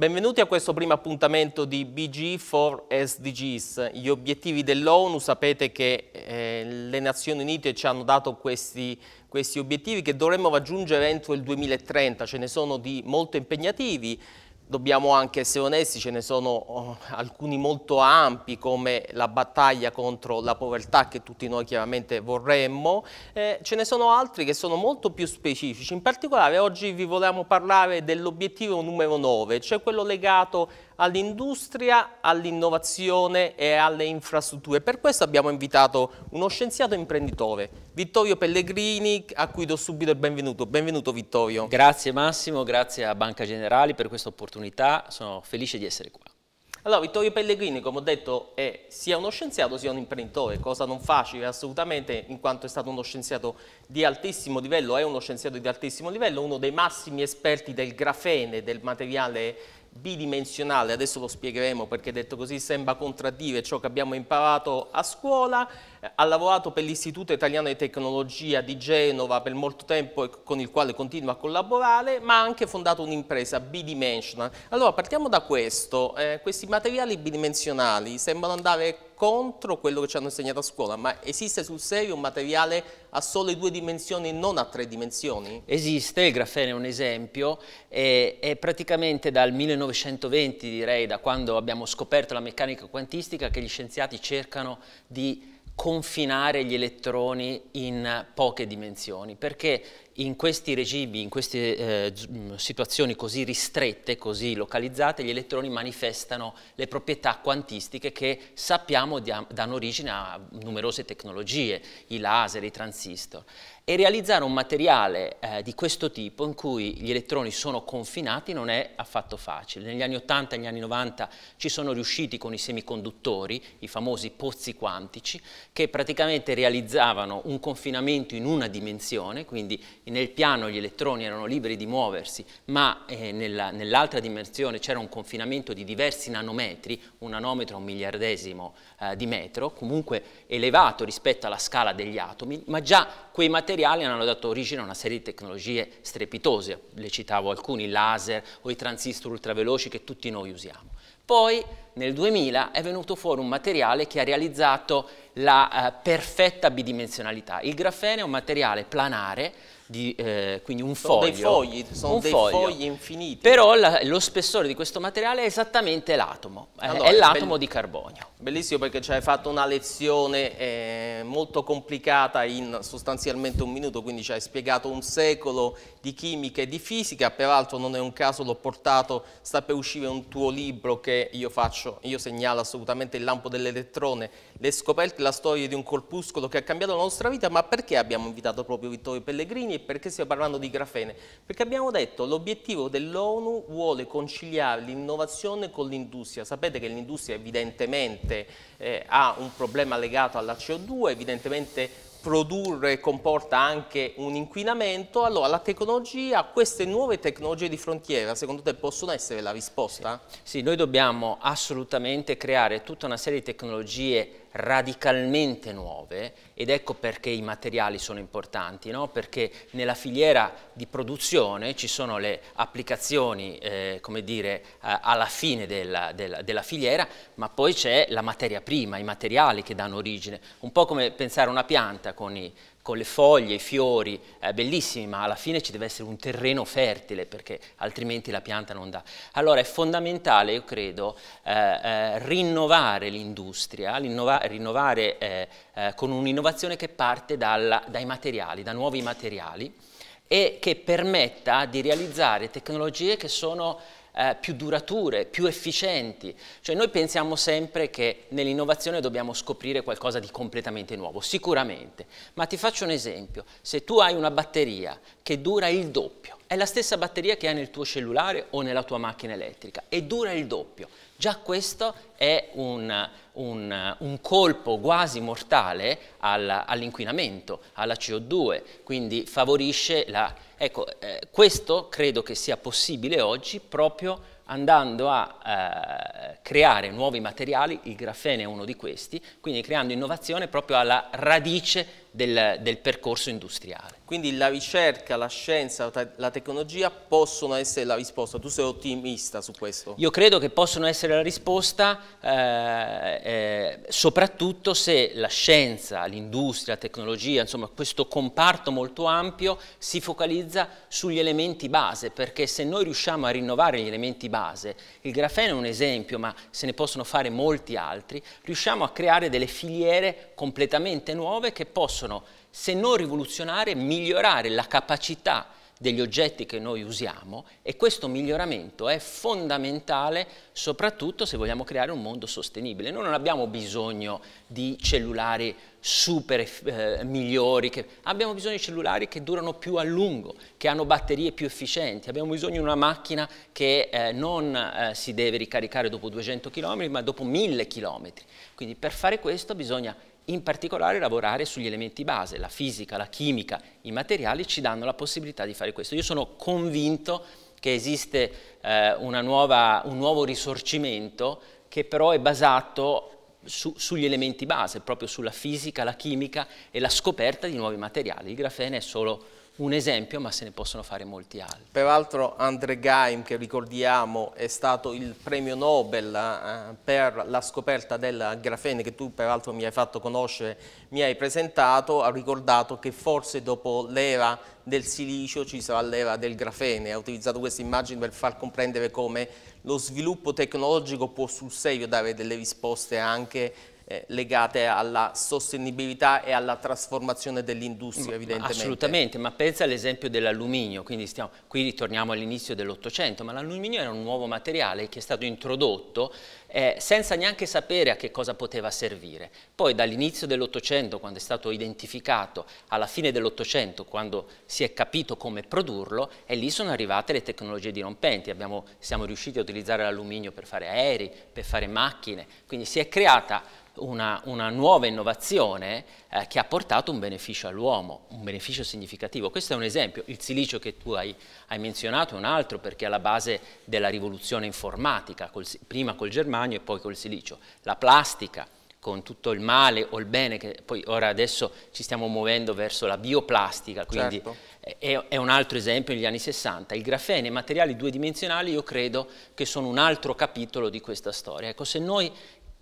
Benvenuti a questo primo appuntamento di BG4 SDGs. Gli obiettivi dell'ONU, sapete che eh, le Nazioni Unite ci hanno dato questi, questi obiettivi che dovremmo raggiungere entro il 2030, ce ne sono di molto impegnativi, dobbiamo anche essere onesti, ce ne sono eh, alcuni molto ampi come la battaglia contro la povertà che tutti noi chiaramente vorremmo, eh, ce ne sono altri che sono molto più specifici, in particolare oggi vi volevamo parlare dell'obiettivo numero 9, cioè quello legato all'industria, all'innovazione e alle infrastrutture. Per questo abbiamo invitato uno scienziato imprenditore, Vittorio Pellegrini, a cui do subito il benvenuto. Benvenuto Vittorio. Grazie Massimo, grazie a Banca Generali per questa opportunità, sono felice di essere qua. Allora, Vittorio Pellegrini, come ho detto, è sia uno scienziato sia un imprenditore, cosa non facile assolutamente, in quanto è stato uno scienziato di altissimo livello, è uno scienziato di altissimo livello, uno dei massimi esperti del grafene, del materiale bidimensionale, adesso lo spiegheremo perché detto così sembra contraddire ciò che abbiamo imparato a scuola, ha lavorato per l'Istituto Italiano di Tecnologia di Genova per molto tempo e con il quale continua a collaborare, ma ha anche fondato un'impresa bidimensional. Allora partiamo da questo, eh, questi materiali bidimensionali sembrano andare contro quello che ci hanno insegnato a scuola, ma esiste sul serio un materiale a sole due dimensioni e non a tre dimensioni? Esiste, il grafene è un esempio, e, è praticamente dal 1920 direi, da quando abbiamo scoperto la meccanica quantistica, che gli scienziati cercano di confinare gli elettroni in poche dimensioni, perché in questi regimi, in queste eh, mm, situazioni così ristrette, così localizzate, gli elettroni manifestano le proprietà quantistiche che sappiamo danno origine a numerose tecnologie, i laser, i transistor. E realizzare un materiale eh, di questo tipo in cui gli elettroni sono confinati non è affatto facile. Negli anni 80 e negli anni 90 ci sono riusciti con i semiconduttori, i famosi pozzi quantici, che praticamente realizzavano un confinamento in una dimensione, quindi nel piano gli elettroni erano liberi di muoversi, ma eh, nell'altra dimensione c'era un confinamento di diversi nanometri, un nanometro un miliardesimo eh, di metro, comunque elevato rispetto alla scala degli atomi, ma già quei materiali hanno dato origine a una serie di tecnologie strepitose, le citavo alcuni, il laser o i transistor ultraveloci che tutti noi usiamo. Poi nel 2000 è venuto fuori un materiale che ha realizzato la eh, perfetta bidimensionalità. Il grafene è un materiale planare di, eh, quindi un sono foglio. Dei fogli, sono un dei foglio. fogli infiniti. Però la, lo spessore di questo materiale è esattamente l'atomo, eh, allora, è l'atomo di carbonio. Bellissimo perché ci hai fatto una lezione eh, molto complicata in sostanzialmente un minuto, quindi ci hai spiegato un secolo di chimica e di fisica, peraltro non è un caso l'ho portato, sta per uscire un tuo libro che io faccio, io segnalo assolutamente il lampo dell'elettrone, le scoperte, la storia di un corpuscolo che ha cambiato la nostra vita, ma perché abbiamo invitato proprio Vittorio Pellegrini perché stiamo parlando di grafene? Perché abbiamo detto che l'obiettivo dell'ONU vuole conciliare l'innovazione con l'industria. Sapete che l'industria evidentemente eh, ha un problema legato alla CO2, evidentemente produrre comporta anche un inquinamento, allora la tecnologia, queste nuove tecnologie di frontiera, secondo te possono essere la risposta? Sì, sì noi dobbiamo assolutamente creare tutta una serie di tecnologie radicalmente nuove ed ecco perché i materiali sono importanti, no? perché nella filiera di produzione ci sono le applicazioni eh, come dire, eh, alla fine della, della, della, filiera, ma poi c'è la materia prima, i materiali che danno origine, un po' come pensare a una pianta con i con le foglie, i fiori, eh, bellissimi, ma alla fine ci deve essere un terreno fertile perché altrimenti la pianta non dà. Allora è fondamentale, io credo, eh, eh, rinnovare l'industria, rinnovare eh, eh, con un'innovazione che parte dalla, dai materiali, da nuovi materiali e che permetta di realizzare tecnologie che sono eh, più durature, più efficienti. Cioè noi pensiamo sempre che nell'innovazione dobbiamo scoprire qualcosa di completamente nuovo, sicuramente. Ma ti faccio un esempio, se tu hai una batteria che dura il doppio, è la stessa batteria che hai nel tuo cellulare o nella tua macchina elettrica e dura il doppio, già questo è un un, un colpo quasi mortale al, all'inquinamento, alla CO2, quindi favorisce la... Ecco, eh, questo credo che sia possibile oggi proprio andando a eh, creare nuovi materiali, il grafene è uno di questi, quindi creando innovazione proprio alla radice del, del percorso industriale. Quindi la ricerca, la scienza, la tecnologia possono essere la risposta, tu sei ottimista su questo? Io credo che possono essere la risposta eh, eh, soprattutto se la scienza, l'industria, la tecnologia, insomma questo comparto molto ampio si focalizza sugli elementi base, perché se noi riusciamo a rinnovare gli elementi base, base, il grafene è un esempio ma se ne possono fare molti altri, riusciamo a creare delle filiere completamente nuove che possono, se non rivoluzionare, migliorare la capacità degli oggetti che noi usiamo e questo miglioramento è fondamentale soprattutto se vogliamo creare un mondo sostenibile. Noi non abbiamo bisogno di cellulari super eh, migliori, che, abbiamo bisogno di cellulari che durano più a lungo, che hanno batterie più efficienti, abbiamo bisogno di una macchina che eh, non eh, si deve ricaricare dopo 200 km ma dopo 1000 km. Quindi per fare questo bisogna in particolare lavorare sugli elementi base, la fisica, la chimica, i materiali ci danno la possibilità di fare questo. Io sono convinto che esiste eh, nuova, un nuovo risorgimento che però è basato su, sugli elementi base, proprio sulla fisica, la chimica e la scoperta di nuovi materiali. Il grafene è solo un esempio, ma se ne possono fare molti altri. Peraltro Andre Gaim, che ricordiamo, è stato il premio Nobel eh, per la scoperta del grafene, che tu peraltro mi hai fatto conoscere, mi hai presentato, ha ricordato che forse dopo l'era del silicio ci sarà l'era del grafene. Ha utilizzato questa immagine per far comprendere come lo sviluppo tecnologico può sul serio dare delle risposte anche eh, legate alla sostenibilità e alla trasformazione dell'industria evidentemente. Assolutamente, ma pensa all'esempio dell'alluminio, quindi stiamo, qui ritorniamo all'inizio dell'Ottocento, ma l'alluminio era un nuovo materiale che è stato introdotto eh, senza neanche sapere a che cosa poteva servire. Poi dall'inizio dell'Ottocento, quando è stato identificato, alla fine dell'Ottocento, quando si è capito come produrlo, e lì sono arrivate le tecnologie dirompenti. Abbiamo, siamo riusciti a utilizzare l'alluminio per fare aerei, per fare macchine, quindi si è creata una, una nuova innovazione eh, che ha portato un beneficio all'uomo, un beneficio significativo. Questo è un esempio, il silicio che tu hai, hai menzionato è un altro perché è alla base della rivoluzione informatica, col, prima col germanio e poi col silicio. La plastica, con tutto il male o il bene, che poi ora adesso ci stiamo muovendo verso la bioplastica, quindi certo. è, è, un altro esempio negli anni 60. Il grafene, i materiali due dimensionali, io credo che sono un altro capitolo di questa storia. Ecco, se noi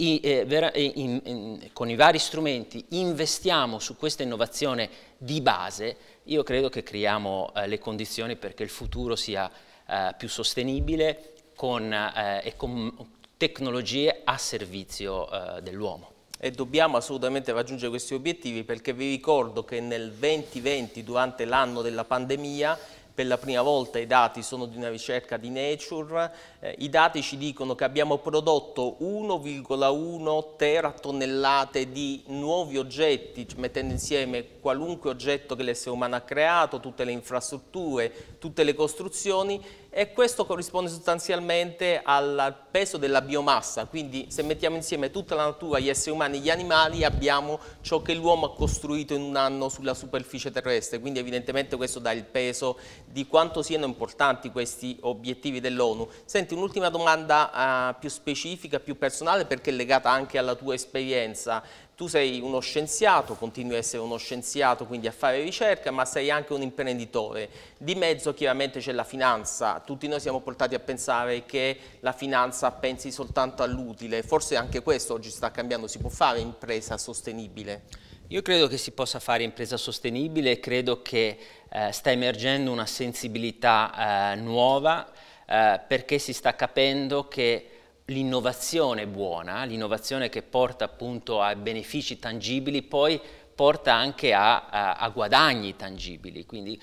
in, eh, eh, in, in, con i vari strumenti investiamo su questa innovazione di base, io credo che creiamo eh, le condizioni perché il futuro sia eh, più sostenibile con, eh, e con tecnologie a servizio eh, dell'uomo. E dobbiamo assolutamente raggiungere questi obiettivi perché vi ricordo che nel 2020, durante l'anno della pandemia, per la prima volta i dati sono di una ricerca di Nature, eh, i dati ci dicono che abbiamo prodotto 1,1 teratonnellate di nuovi oggetti, mettendo insieme qualunque oggetto che l'essere umano ha creato, tutte le infrastrutture, tutte le costruzioni e questo corrisponde sostanzialmente al peso della biomassa, quindi se mettiamo insieme tutta la natura, gli esseri umani e gli animali abbiamo ciò che l'uomo ha costruito in un anno sulla superficie terrestre, quindi evidentemente questo dà il peso di quanto siano importanti questi obiettivi dell'ONU. Senti, un'ultima domanda uh, più specifica, più personale perché è legata anche alla tua esperienza tu sei uno scienziato, continui a essere uno scienziato, quindi a fare ricerca, ma sei anche un imprenditore. Di mezzo chiaramente c'è la finanza, tutti noi siamo portati a pensare che la finanza pensi soltanto all'utile, forse anche questo oggi sta cambiando, si può fare impresa sostenibile? Io credo che si possa fare impresa sostenibile, credo che eh, sta emergendo una sensibilità eh, nuova eh, perché si sta capendo che l'innovazione buona, l'innovazione che porta appunto a benefici tangibili, poi porta anche a, a, a guadagni tangibili, quindi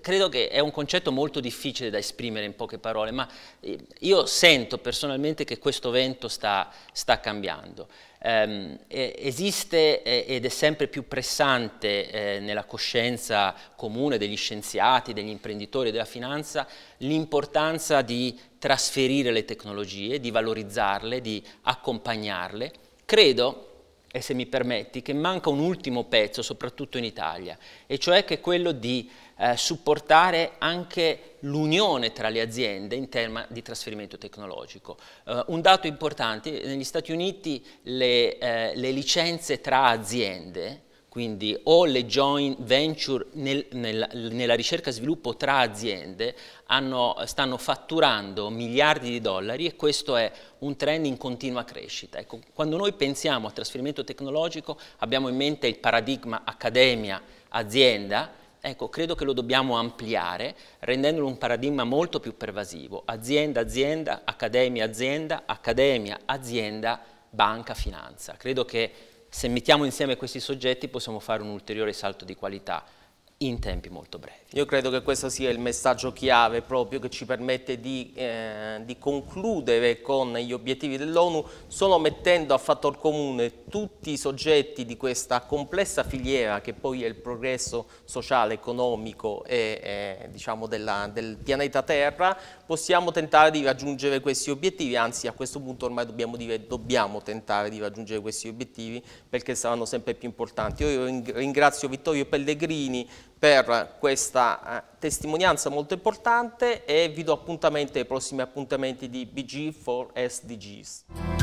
credo che è un concetto molto difficile da esprimere in poche parole, ma eh, io sento personalmente che questo vento sta, sta cambiando ehm, esiste ed è sempre più pressante eh, nella coscienza comune degli scienziati, degli imprenditori e della finanza l'importanza di trasferire le tecnologie, di valorizzarle, di accompagnarle. Credo e se mi permetti, che manca un ultimo pezzo, soprattutto in Italia, e cioè che è quello di eh, supportare anche l'unione tra le aziende in tema di trasferimento tecnologico. Uh, un dato importante, negli Stati Uniti le, eh, le licenze tra aziende quindi o le joint venture nel, nel, nella ricerca e sviluppo tra aziende hanno, stanno fatturando miliardi di dollari e questo è un trend in continua crescita. Ecco, quando noi pensiamo a trasferimento tecnologico abbiamo in mente il paradigma accademia-azienda, Ecco, credo che lo dobbiamo ampliare rendendolo un paradigma molto più pervasivo. Azienda, azienda, accademia, azienda, accademia, azienda, banca, finanza. Credo che se mettiamo insieme questi soggetti possiamo fare un ulteriore salto di qualità in tempi molto brevi. Io credo che questo sia il messaggio chiave proprio che ci permette di, eh, di concludere con gli obiettivi dell'ONU solo mettendo a fattor comune tutti i soggetti di questa complessa filiera che poi è il progresso sociale, economico e eh, diciamo della, del pianeta Terra, possiamo tentare di raggiungere questi obiettivi, anzi a questo punto ormai dobbiamo dire dobbiamo tentare di raggiungere questi obiettivi perché saranno sempre più importanti. Io ringrazio Vittorio Pellegrini per questa eh, testimonianza molto importante e vi do appuntamento ai prossimi appuntamenti di BG4SDGs.